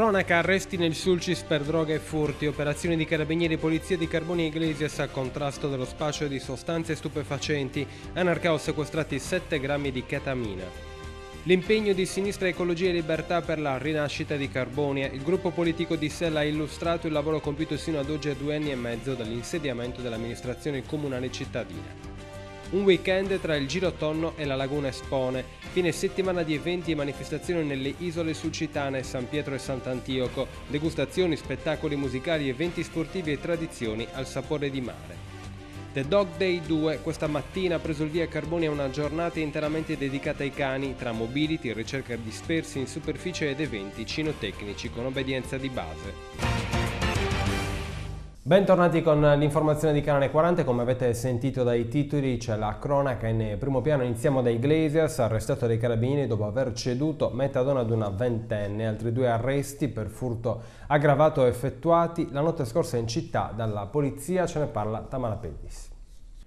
Cronaca, arresti nel Sulcis per droga e furti, operazioni di carabinieri e polizia di Carboni Iglesias a contrasto dello spaccio di sostanze stupefacenti, anarcaos sequestrati 7 grammi di ketamina. L'impegno di Sinistra Ecologia e Libertà per la rinascita di Carbonia, il gruppo politico di Sella ha illustrato il lavoro compiuto sino ad oggi a due anni e mezzo dall'insediamento dell'amministrazione comunale cittadina. Un weekend tra il Giro Tonno e la Laguna Espone, fine settimana di eventi e manifestazioni nelle isole sulcitane, San Pietro e Sant'Antioco, degustazioni, spettacoli musicali, eventi sportivi e tradizioni al sapore di mare. The Dog Day 2 questa mattina ha preso il via Carboni a una giornata interamente dedicata ai cani, tra mobility, ricerca dispersi in superficie ed eventi cinotecnici con obbedienza di base. Bentornati con l'informazione di Canale 40, come avete sentito dai titoli c'è la cronaca in primo piano, iniziamo da Iglesias, arrestato dai carabinieri dopo aver ceduto metadona ad una ventenne, altri due arresti per furto aggravato effettuati la notte scorsa in città dalla polizia, ce ne parla Tamara Pellis.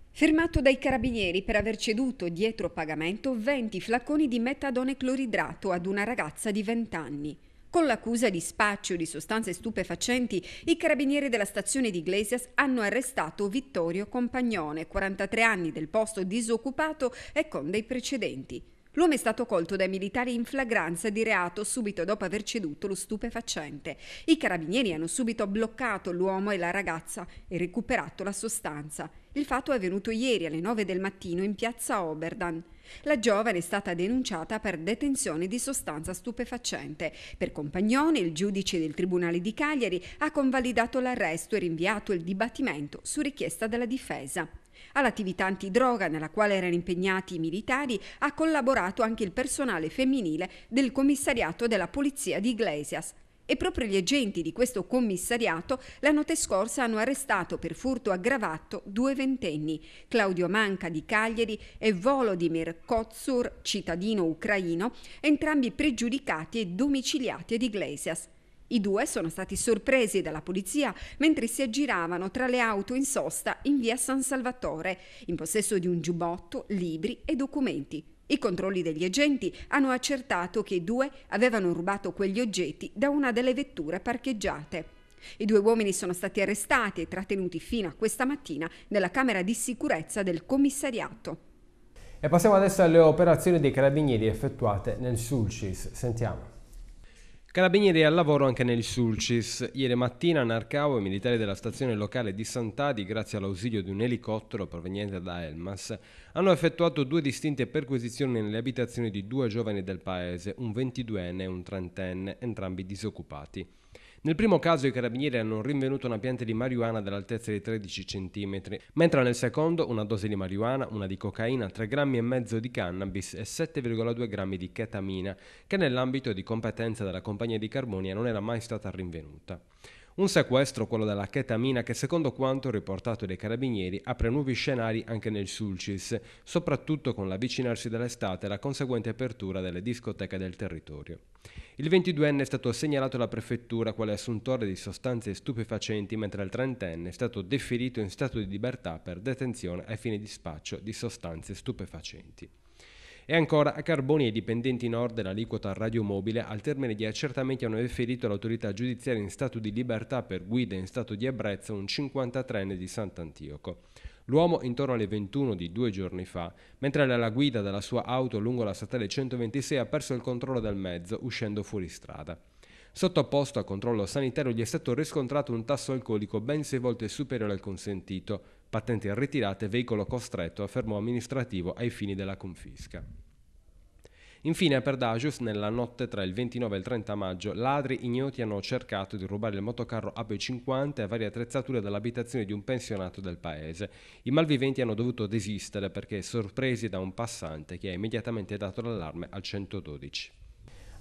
Fermato dai carabinieri per aver ceduto dietro pagamento 20 flacconi di metadone cloridrato ad una ragazza di 20 anni. Con l'accusa di spaccio di sostanze stupefacenti, i carabinieri della stazione di Iglesias hanno arrestato Vittorio Compagnone, 43 anni del posto disoccupato e con dei precedenti. L'uomo è stato colto dai militari in flagranza di reato subito dopo aver ceduto lo stupefacente. I carabinieri hanno subito bloccato l'uomo e la ragazza e recuperato la sostanza. Il fatto è avvenuto ieri alle 9 del mattino in piazza Oberdan. La giovane è stata denunciata per detenzione di sostanza stupefacente. Per Compagnone, il giudice del Tribunale di Cagliari ha convalidato l'arresto e rinviato il dibattimento su richiesta della difesa. All'attività antidroga nella quale erano impegnati i militari ha collaborato anche il personale femminile del commissariato della polizia di Iglesias, e proprio gli agenti di questo commissariato la notte scorsa hanno arrestato per furto aggravato due ventenni, Claudio Manca di Cagliari e Volodymyr Kotsur, cittadino ucraino, entrambi pregiudicati e domiciliati ad Iglesias. I due sono stati sorpresi dalla polizia mentre si aggiravano tra le auto in sosta in via San Salvatore, in possesso di un giubbotto, libri e documenti. I controlli degli agenti hanno accertato che i due avevano rubato quegli oggetti da una delle vetture parcheggiate. I due uomini sono stati arrestati e trattenuti fino a questa mattina nella Camera di Sicurezza del Commissariato. E passiamo adesso alle operazioni dei carabinieri effettuate nel Sulcis. Sentiamo. Carabinieri al lavoro anche nel Sulcis. Ieri mattina a Narcao i militari della stazione locale di Sant'Adi, grazie all'ausilio di un elicottero proveniente da Elmas, hanno effettuato due distinte perquisizioni nelle abitazioni di due giovani del paese, un 22enne e un 30enne, entrambi disoccupati. Nel primo caso i carabinieri hanno rinvenuto una pianta di marijuana dall'altezza di 13 cm, mentre nel secondo una dose di marijuana, una di cocaina, 3 grammi e mezzo di cannabis e 7,2 grammi di ketamina, che nell'ambito di competenza della compagnia di Carbonia non era mai stata rinvenuta. Un sequestro, quello della chetamina, che secondo quanto riportato dai carabinieri apre nuovi scenari anche nel Sulcis, soprattutto con l'avvicinarsi dell'estate e la conseguente apertura delle discoteche del territorio. Il 22enne è stato segnalato alla prefettura quale assuntore di sostanze stupefacenti, mentre il trentenne è stato deferito in stato di libertà per detenzione ai fini di spaccio di sostanze stupefacenti. E ancora, a Carboni e ai dipendenti nord dell'aliquota radiomobile, al termine di accertamenti hanno riferito l'autorità giudiziaria in stato di libertà per guida in stato di ebbrezza un 53enne di Sant'Antioco. L'uomo intorno alle 21 di due giorni fa, mentre era alla guida della sua auto lungo la statale 126, ha perso il controllo del mezzo uscendo fuori strada. Sottoposto a controllo sanitario gli è stato riscontrato un tasso alcolico ben sei volte superiore al consentito, patente e veicolo costretto a fermo amministrativo ai fini della confisca. Infine a Perdagius, nella notte tra il 29 e il 30 maggio, ladri ignoti hanno cercato di rubare il motocarro ab 50 e varie attrezzature dall'abitazione di un pensionato del paese. I malviventi hanno dovuto desistere perché sorpresi da un passante che ha immediatamente dato l'allarme al 112.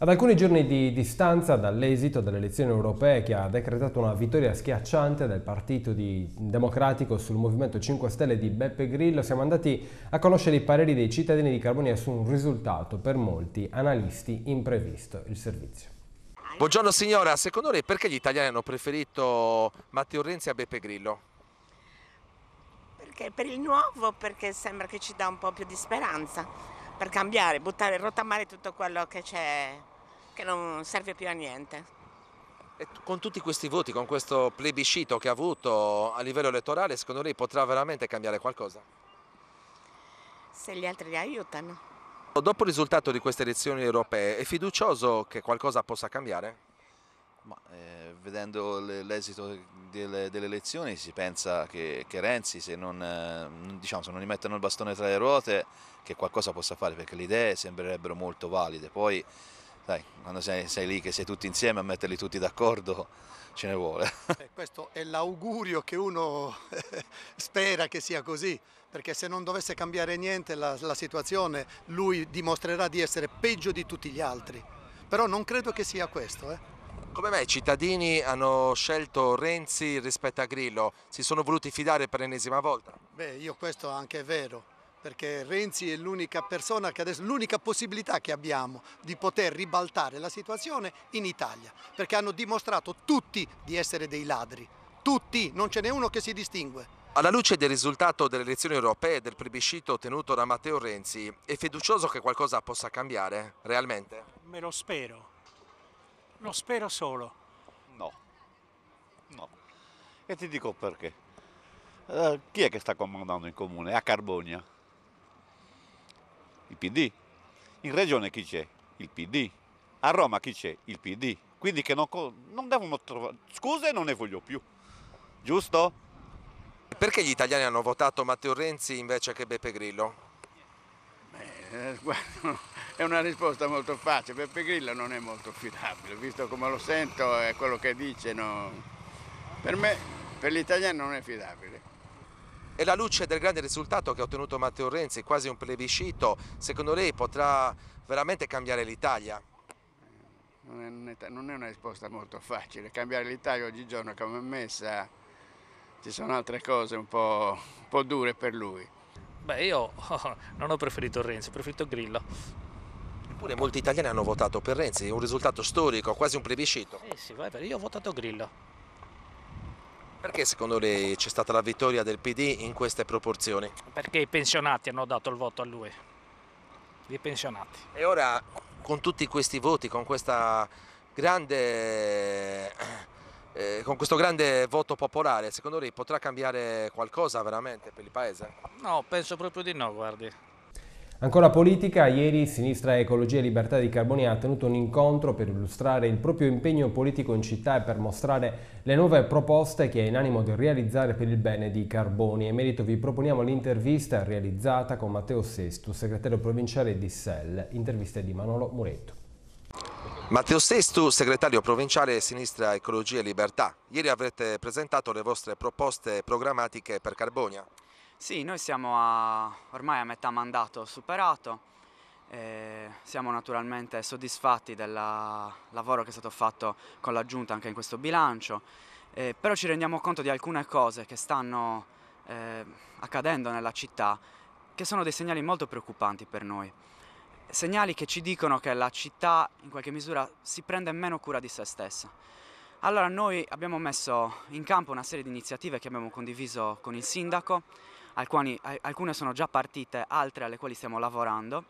Ad alcuni giorni di distanza dall'esito delle elezioni europee che ha decretato una vittoria schiacciante del Partito Democratico sul Movimento 5 Stelle di Beppe Grillo, siamo andati a conoscere i pareri dei cittadini di Carbonia su un risultato per molti analisti imprevisto, il servizio. Buongiorno signora, secondo lei perché gli italiani hanno preferito Matteo Renzi a Beppe Grillo? Perché per il nuovo, perché sembra che ci dà un po' più di speranza per cambiare, buttare, rottamare tutto quello che c'è che non serve più a niente. E con tutti questi voti, con questo plebiscito che ha avuto a livello elettorale, secondo lei potrà veramente cambiare qualcosa? Se gli altri li aiutano. Dopo il risultato di queste elezioni europee, è fiducioso che qualcosa possa cambiare? Ma, eh, vedendo l'esito delle, delle, elezioni si pensa che, che Renzi, se non, eh, diciamo, se non gli mettono il bastone tra le ruote, che qualcosa possa fare, perché le idee sembrerebbero molto valide. Poi dai, quando sei, sei, lì che sei tutti insieme a metterli tutti d'accordo ce ne vuole. Eh, questo è l'augurio che uno spera che sia così, perché se non dovesse cambiare niente la, la situazione lui dimostrerà di essere peggio di tutti gli altri, però non credo che sia questo. Eh. Come mai i cittadini hanno scelto Renzi rispetto a Grillo? Si sono voluti fidare per l'ennesima volta? Beh, io questo anche è vero, perché Renzi è l'unica persona che adesso, l'unica possibilità che abbiamo di poter ribaltare la situazione in Italia, perché hanno dimostrato tutti di essere dei ladri, tutti, non ce n'è uno che si distingue. Alla luce del risultato delle elezioni europee e del plebiscito ottenuto da Matteo Renzi, è fiducioso che qualcosa possa cambiare, realmente? Me lo spero, lo spero solo. No, no. E ti dico perché. Uh, chi è che sta comandando in comune? A Carbonia. Il PD. In regione chi c'è? Il PD. A Roma chi c'è? Il PD. Quindi che non, non devono trovare... Scuse non ne voglio più. Giusto? Perché gli italiani hanno votato Matteo Renzi invece che Beppe Grillo? Beh, guarda, è una risposta molto facile, Beppe Grillo non è molto affidabile, visto come lo sento e quello che dice, no. per me, per gli italiani non è affidabile. E la luce del grande risultato che ha ottenuto Matteo Renzi, quasi un plebiscito, secondo lei potrà veramente cambiare l'Italia? Non è, una risposta molto facile, cambiare l'Italia oggigiorno come è messa ci sono altre cose un po', un po dure per lui. Beh io non ho preferito Renzi, ho preferito Grillo. Eppure molti italiani hanno votato per Renzi, un risultato storico, quasi un plebiscito. Sì, sì, vai, io ho votato Grillo. Perché secondo lei c'è stata la vittoria del PD in queste proporzioni? Perché i pensionati hanno dato il voto a lui, i pensionati. E ora con tutti questi voti, con, grande, eh, con questo grande voto popolare, secondo lei potrà cambiare qualcosa veramente per il Paese? No, penso proprio di no, guardi. Ancora politica, ieri Sinistra Ecologia e Libertà di Carbonia ha tenuto un incontro per illustrare il proprio impegno politico in città e per mostrare le nuove proposte che è in animo di realizzare per il bene di Carboni. E merito vi proponiamo l'intervista realizzata con Matteo Sestu, segretario provinciale di SEL, interviste di Manolo Muretto. Matteo Sestu, segretario provinciale Sinistra Ecologia e Libertà, ieri avrete presentato le vostre proposte programmatiche per Carbonia. Sì, noi siamo a, ormai a metà mandato superato, siamo naturalmente soddisfatti del lavoro che è stato fatto con la Giunta anche in questo bilancio, eh, però ci rendiamo conto di alcune cose che stanno eh, accadendo nella città che sono dei segnali molto preoccupanti per noi. Segnali che ci dicono che la città in qualche misura si prende meno cura di se stessa. Allora noi abbiamo messo in campo una serie di iniziative che abbiamo condiviso con il sindaco alcuni, alcune sono già partite, altre alle quali stiamo lavorando,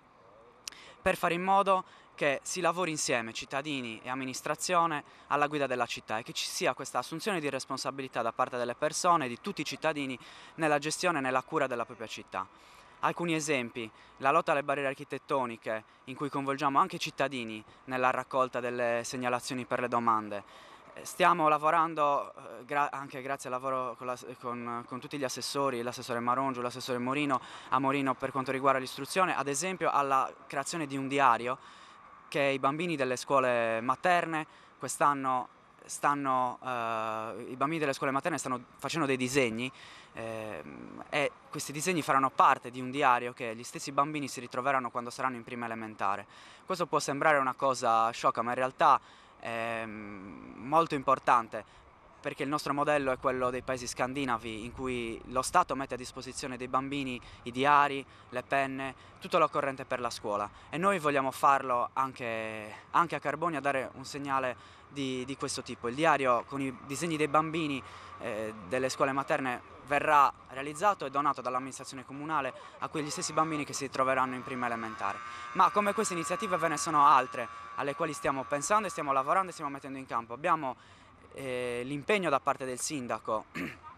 per fare in modo che si lavori insieme, cittadini e amministrazione, alla guida della città e che ci sia questa assunzione di responsabilità da parte delle persone, di tutti i cittadini, nella gestione e nella cura della propria città. Alcuni esempi, la lotta alle barriere architettoniche, in cui coinvolgiamo anche i cittadini nella raccolta delle segnalazioni per le domande, Stiamo lavorando eh, gra anche grazie al lavoro con, la, con, con tutti gli assessori, l'assessore Marongiu, l'assessore Morino, a Morino per quanto riguarda l'istruzione, ad esempio alla creazione di un diario che i bambini delle scuole materne quest'anno stanno, eh, i bambini delle scuole materne stanno facendo dei disegni eh, e questi disegni faranno parte di un diario che gli stessi bambini si ritroveranno quando saranno in prima elementare. Questo può sembrare una cosa sciocca, ma in realtà Ehm, molto importante perché il nostro modello è quello dei paesi scandinavi in cui lo Stato mette a disposizione dei bambini i diari, le penne, tutto l'occorrente per la scuola e noi vogliamo farlo anche, anche a Carbonia, dare un segnale di, di, questo tipo. Il diario con i disegni dei bambini eh, delle scuole materne verrà realizzato e donato dall'amministrazione comunale a quegli stessi bambini che si troveranno in prima elementare. Ma come queste iniziative ve ne sono altre alle quali stiamo pensando e stiamo lavorando e stiamo mettendo in campo. Abbiamo eh, l'impegno da parte del sindaco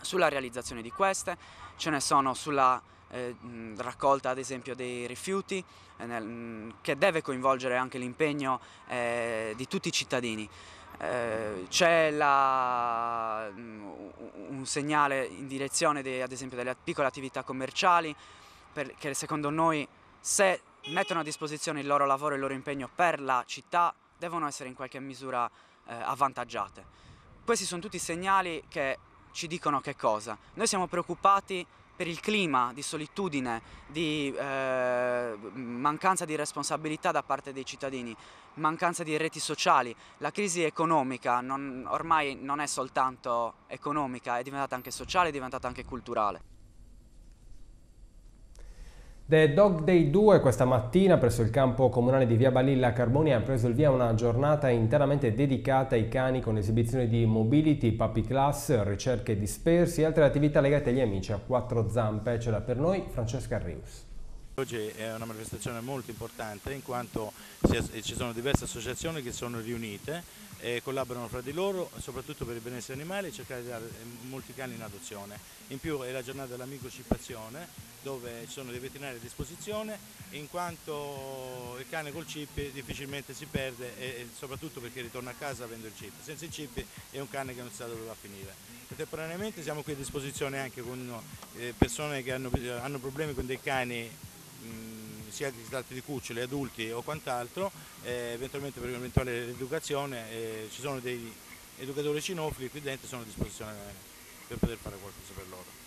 sulla realizzazione di queste, ce ne sono sulla eh, raccolta ad esempio dei rifiuti eh, nel, che deve coinvolgere anche l'impegno eh, di tutti i cittadini. Eh, c'è un segnale in direzione de, ad esempio delle piccole attività commerciali perché secondo noi se mettono a disposizione il loro lavoro e il loro impegno per la città devono essere in qualche misura eh, avvantaggiate. Questi sono tutti segnali che ci dicono che cosa. Noi siamo preoccupati per il clima di solitudine, di eh, mancanza di responsabilità da parte dei cittadini, mancanza di reti sociali. La crisi economica non, ormai non è soltanto economica, è diventata anche sociale, è diventata anche culturale. The Dog Day 2 questa mattina presso il campo comunale di Via Balilla a Carbonia ha preso il via una giornata interamente dedicata ai cani con esibizioni di mobility, puppy class, ricerche dispersi e altre attività legate agli amici a quattro zampe. C'è l'ha per noi Francesca Rius. Oggi è una manifestazione molto importante in quanto ci sono diverse associazioni che sono riunite eh, collaborano fra di loro, soprattutto per il benessere animale, e cercare di dare eh, molti cani in adozione. In più è la giornata dell'amico cipazione, dove ci sono dei veterinari a disposizione, in quanto il cane col chip difficilmente si perde, e, e soprattutto perché ritorna a casa avendo il chip. Senza il chip è un cane che non sa dove va a finire. Contemporaneamente siamo qui a disposizione anche con eh, persone che hanno, hanno problemi con dei cani mh, mm, sia di si tratti di cuccioli, adulti o quant'altro, eh, eventualmente per un'eventuale educazione eh, ci sono dei educatori cinofili qui dentro sono a disposizione per poter fare qualcosa per loro.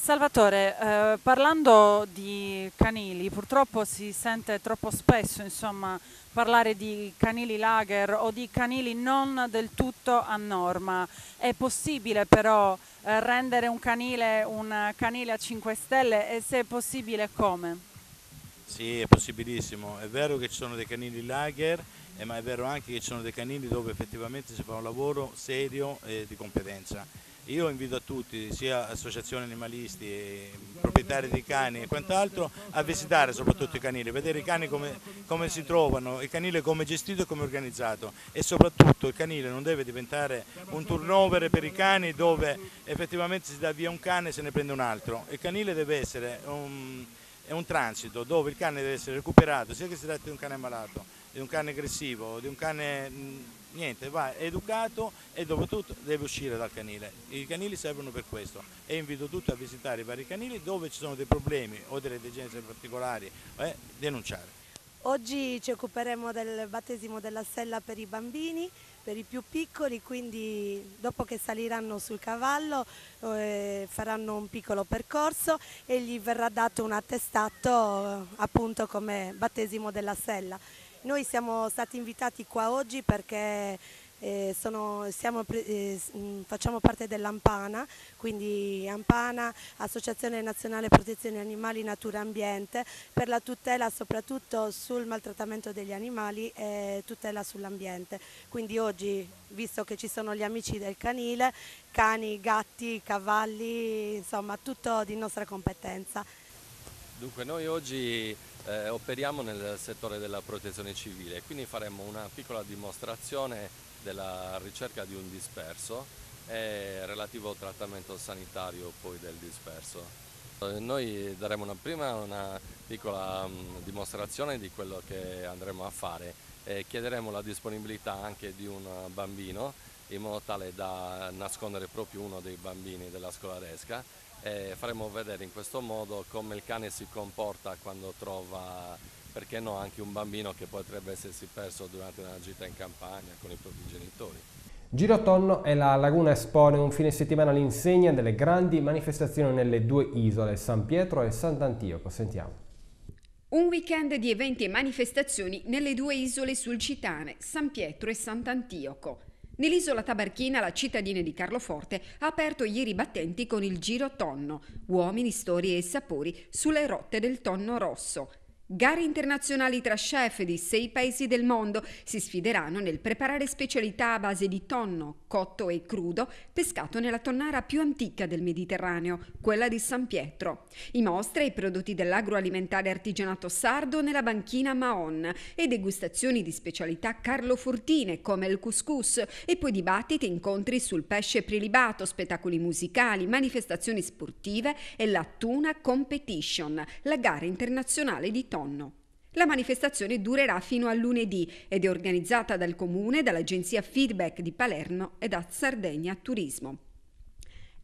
Salvatore, eh, parlando di canili, purtroppo si sente troppo spesso insomma, parlare di canili lager o di canili non del tutto a norma. È possibile però eh, rendere un canile un canile a 5 stelle e se è possibile come? Sì, è possibilissimo. È vero che ci sono dei canili lager, eh, ma è vero anche che ci sono dei canili dove effettivamente si fa un lavoro serio e di competenza. Io invito a tutti, sia associazioni animalisti, proprietari di cani e quant'altro, a visitare soprattutto i canili, vedere i cani come, come, si trovano, il canile come gestito e come organizzato e soprattutto il canile non deve diventare un turnover per i cani dove effettivamente si dà via un cane e se ne prende un altro. Il canile deve essere un è un transito dove il cane deve essere recuperato, sia che si tratti di un cane malato, di un cane aggressivo, di un cane niente, va educato e dopo tutto deve uscire dal canile. I canili servono per questo e invito tutti a visitare i vari canili dove ci sono dei problemi o delle degenze particolari, eh, denunciare. Oggi ci occuperemo del battesimo della sella per i bambini, per i più piccoli, quindi dopo che saliranno sul cavallo eh, faranno un piccolo percorso e gli verrà dato un attestato eh, appunto come battesimo della sella. Noi siamo stati invitati qua oggi perché eh, sono, siamo, eh, mm, facciamo parte dell'Ampana, quindi Ampana, Associazione Nazionale Protezione Animali Natura Ambiente, per la tutela soprattutto sul maltrattamento degli animali e tutela sull'ambiente. Quindi oggi, visto che ci sono gli amici del canile, cani, gatti, cavalli, insomma tutto di nostra competenza. Dunque noi oggi eh, operiamo nel settore della protezione civile, quindi faremo una piccola dimostrazione della ricerca di un disperso e relativo trattamento sanitario poi del disperso. Eh, noi daremo una prima una piccola mm, dimostrazione di quello che andremo a fare e chiederemo la disponibilità anche di un bambino in modo tale da nascondere proprio uno dei bambini della scolaresca e faremo vedere in questo modo come il cane si comporta quando trova perché no anche un bambino che potrebbe essersi perso durante una gita in campagna con i propri genitori. Girotonno è la Laguna espone un fine settimana all'insegna delle grandi manifestazioni nelle due isole, San Pietro e Sant'Antioco. Sentiamo. Un weekend di eventi e manifestazioni nelle due isole sulcitane, San Pietro e Sant'Antioco. Nell'isola Tabarchina la cittadina di Carloforte ha aperto ieri battenti con il Giro Tonno, uomini, storie e sapori sulle rotte del tonno rosso. Gare internazionali tra chef di sei paesi del mondo si sfideranno nel preparare specialità a base di tonno, cotto e crudo, pescato nella tonnara più antica del Mediterraneo, quella di San Pietro. I mostre i prodotti dell'agroalimentare artigianato sardo nella banchina Maon e degustazioni di specialità carlofortine come il couscous e poi dibattiti e incontri sul pesce prelibato, spettacoli musicali, manifestazioni sportive e la Tuna Competition, la gara internazionale di tonno tonno. La manifestazione durerà fino a lunedì ed è organizzata dal Comune, dall'Agenzia Feedback di Palermo e da Sardegna Turismo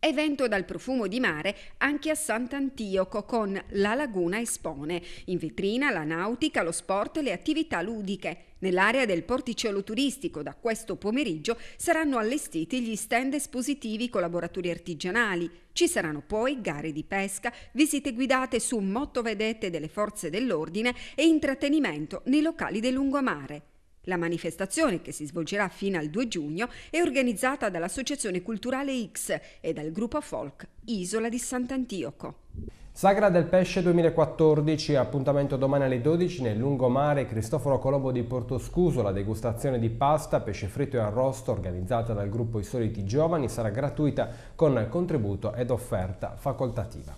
evento dal profumo di mare anche a Sant'Antioco con La Laguna Espone. In vetrina la nautica, lo sport e le attività ludiche. Nell'area del porticello turistico da questo pomeriggio saranno allestiti gli stand espositivi collaboratori artigianali. Ci saranno poi gare di pesca, visite guidate su motovedette delle forze dell'ordine e intrattenimento nei locali del lungomare. La manifestazione, che si svolgerà fino al 2 giugno, è organizzata dall'Associazione Culturale X e dal gruppo folk Isola di Sant'Antioco. Sagra del Pesce 2014, appuntamento domani alle 12 nel lungomare Cristoforo Colombo di Portoscuso. La degustazione di pasta, pesce fritto e arrosto organizzata dal gruppo I Soliti Giovani sarà gratuita con contributo ed offerta facoltativa.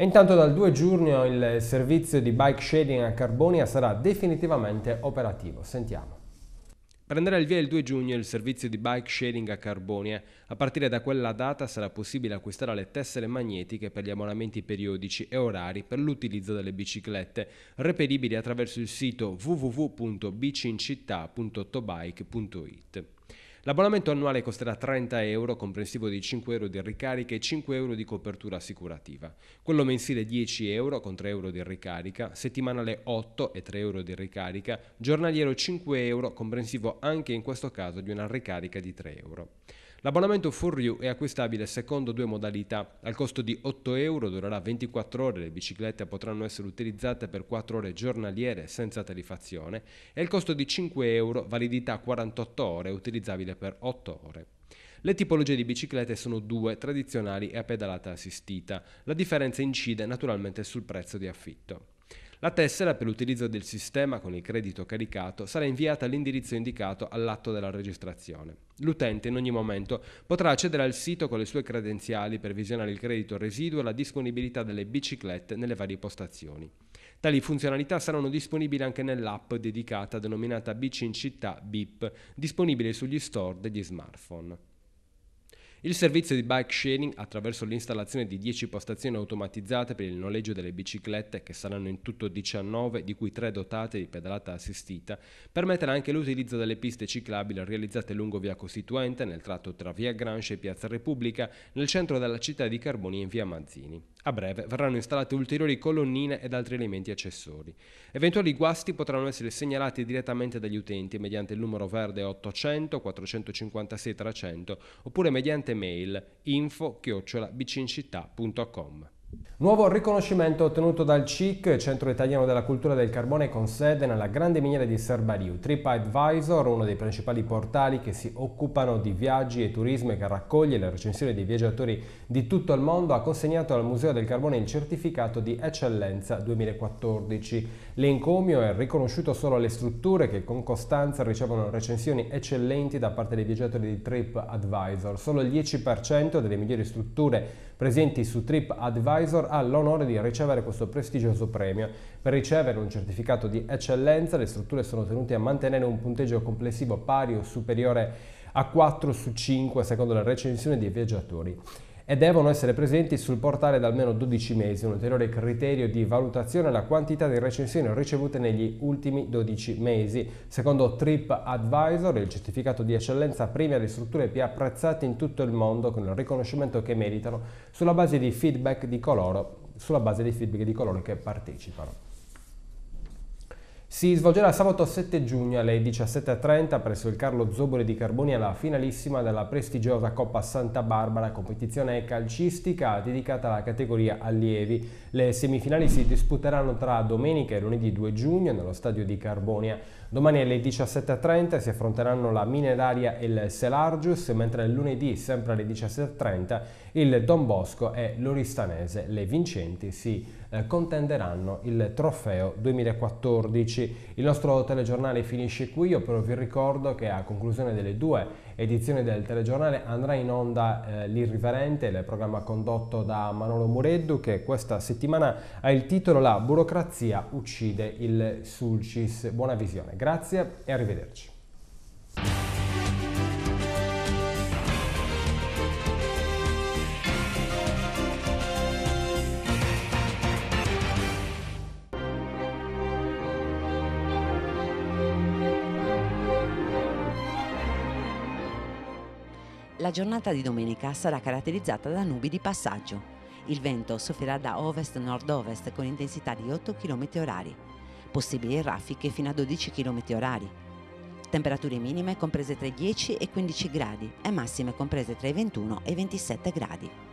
E intanto dal 2 giugno il servizio di bike shading a Carbonia sarà definitivamente operativo. Sentiamo. Prenderà il via il 2 giugno il servizio di bike shading a Carbonia. A partire da quella data sarà possibile acquistare le tessere magnetiche per gli abbonamenti periodici e orari per l'utilizzo delle biciclette, reperibili attraverso il sito www.bicincittà.ottobike.it. L'abbonamento annuale costerà 30 euro, comprensivo di 5 euro di ricarica e 5 euro di copertura assicurativa. Quello mensile 10 euro con 3 euro di ricarica, settimanale 8 e 3 euro di ricarica, giornaliero 5 euro, comprensivo anche in questo caso di una ricarica di 3 euro. L'abbonamento For You è acquistabile secondo due modalità. Al costo di 8 euro durerà 24 ore, le biciclette potranno essere utilizzate per 4 ore giornaliere senza tarifazione e al costo di 5 euro validità 48 ore utilizzabile per 8 ore. Le tipologie di biciclette sono due, tradizionali e a pedalata assistita. La differenza incide naturalmente sul prezzo di affitto. La tessera per l'utilizzo del sistema con il credito caricato sarà inviata all'indirizzo indicato all'atto della registrazione. L'utente in ogni momento potrà accedere al sito con le sue credenziali per visionare il credito residuo e la disponibilità delle biciclette nelle varie postazioni. Tali funzionalità saranno disponibili anche nell'app dedicata denominata Bici in città BIP, disponibile sugli store degli smartphone. Il servizio di bike sharing attraverso l'installazione di 10 postazioni automatizzate per il noleggio delle biciclette, che saranno in tutto 19, di cui 3 dotate di pedalata assistita, permetterà anche l'utilizzo delle piste ciclabili realizzate lungo via Costituente, nel tratto tra via Granche e piazza Repubblica, nel centro della città di Carboni e in via Manzini. A breve verranno installate ulteriori colonnine ed altri elementi accessori. Eventuali guasti potranno essere segnalati direttamente dagli utenti mediante il numero verde 800 456 300 oppure mediante mail info-bcincittà.com. Nuovo riconoscimento ottenuto dal CIC, Centro Italiano della Cultura del Carbone, con sede nella grande miniera di Serbaliu. TripAdvisor, uno dei principali portali che si occupano di viaggi e turismo e che raccoglie le recensioni dei viaggiatori di tutto il mondo, ha consegnato al Museo del Carbone il certificato di eccellenza 2014. L'encomio è riconosciuto solo alle strutture che con costanza ricevono recensioni eccellenti da parte dei viaggiatori di TripAdvisor. Solo il 10% delle migliori strutture presenti su TripAdvisor ha l'onore di ricevere questo prestigioso premio. Per ricevere un certificato di eccellenza le strutture sono tenute a mantenere un punteggio complessivo pari o superiore a 4 su 5 secondo la recensione dei viaggiatori e devono essere presenti sul portale da almeno 12 mesi, un ulteriore criterio di valutazione è la quantità di recensioni ricevute negli ultimi 12 mesi. Secondo TripAdvisor, il certificato di eccellenza premia le strutture più apprezzate in tutto il mondo con il riconoscimento che meritano sulla base di feedback di coloro, base di feedback di coloro che partecipano. Si svolgerà sabato 7 giugno alle 17.30 presso il Carlo Zobori di Carbonia la finalissima della prestigiosa Coppa Santa Barbara, competizione calcistica dedicata alla categoria allievi. Le semifinali si disputeranno tra domenica e lunedì 2 giugno nello stadio di Carbonia. Domani alle 17.30 si affronteranno la Mineraria e il Selargius, mentre lunedì, sempre alle 17.30, il Don Bosco e l'Oristanese. Le vincenti si eh, contenderanno il trofeo 2014. Il nostro telegiornale finisce qui, io però vi ricordo che a conclusione delle due edizioni del telegiornale andrà in onda eh, l'irriverente, il programma condotto da Manolo Mureddu che questa settimana ha il titolo La burocrazia uccide il Sulcis. Buona visione, grazie e arrivederci. La giornata di domenica sarà caratterizzata da nubi di passaggio. Il vento soffrirà da ovest-nord-ovest con intensità di 8 km h possibili raffiche fino a 12 km h Temperature minime comprese tra i 10 e i 15 gradi e massime comprese tra i 21 e i 27 gradi.